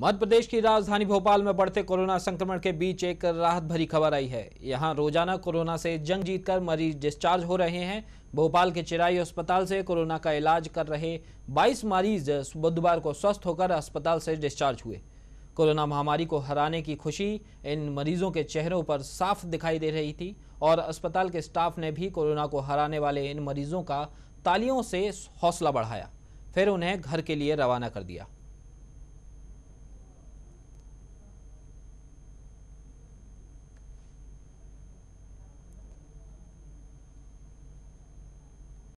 मध्य प्रदेश की राजधानी भोपाल में बढ़ते कोरोना संक्रमण के बीच एक राहत भरी खबर आई है यहां रोजाना कोरोना से जंग जीतकर मरीज डिस्चार्ज हो रहे हैं भोपाल के चिराई अस्पताल से कोरोना का इलाज कर रहे 22 मरीज बुधवार को स्वस्थ होकर अस्पताल से डिस्चार्ज हुए कोरोना महामारी को हराने की खुशी इन मरीजों के चेहरों पर साफ दिखाई दे रही थी और अस्पताल के स्टाफ ने भी कोरोना को हराने वाले इन मरीजों का तालियों से हौसला बढ़ाया फिर उन्हें घर के लिए रवाना कर दिया